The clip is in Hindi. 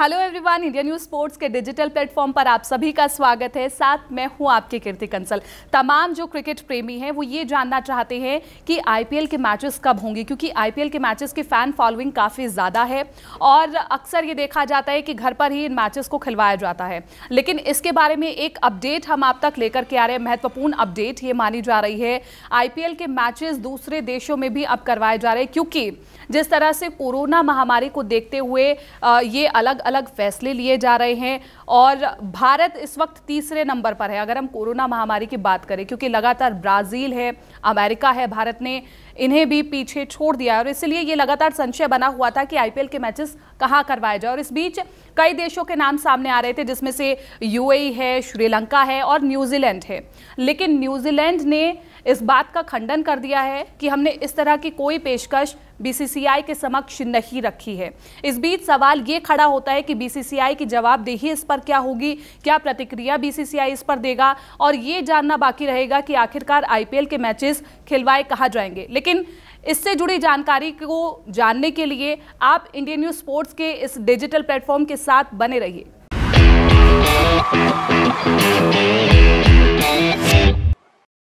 hello everyone India news sports के डिजिटल प्लेटफॉर्म पर आप सभी का स्वागत है साथ मैं हूं आपकी कीर्ति कंसल तमाम जो क्रिकेट प्रेमी हैं वो ये जानना चाहते हैं कि आईपीएल के मैचेस कब होंगे क्योंकि आईपीएल के मैचेस की फ़ैन फॉलोइंग काफ़ी ज़्यादा है और अक्सर ये देखा जाता है कि घर पर ही इन मैचेस को खिलवाया जाता है लेकिन इसके बारे में एक अपडेट हम आप तक लेकर के आ रहे हैं महत्वपूर्ण अपडेट ये मानी जा रही है आई के मैचेस दूसरे देशों में भी अब करवाए जा रहे हैं क्योंकि जिस तरह से कोरोना महामारी को देखते हुए ये अलग अलग फैसले लिए जा रहे हैं और भारत इस वक्त तीसरे नंबर पर है अगर हम कोरोना महामारी की बात करें क्योंकि लगातार ब्राज़ील है अमेरिका है भारत ने इन्हें भी पीछे छोड़ दिया और इसलिए ये लगातार संशय बना हुआ था कि आईपीएल के मैचेस कहाँ करवाए जाए और इस बीच कई देशों के नाम सामने आ रहे थे जिसमें से यूएई है श्रीलंका है और न्यूजीलैंड है लेकिन न्यूजीलैंड ने इस बात का खंडन कर दिया है कि हमने इस तरह की कोई पेशकश बीसीसीआई के समक्ष नहीं रखी है इस बीच सवाल ये खड़ा होता है कि बीसीसीआई की जवाबदेही इस पर क्या होगी क्या प्रतिक्रिया बीसीसीआई इस पर देगा और ये जानना बाकी रहेगा कि आखिरकार आईपीएल के मैचेस खिलवाए कहा जाएंगे लेकिन इससे जुड़ी जानकारी को जानने के लिए आप इंडियन न्यूज स्पोर्ट्स के इस डिजिटल प्लेटफॉर्म के साथ बने रहिए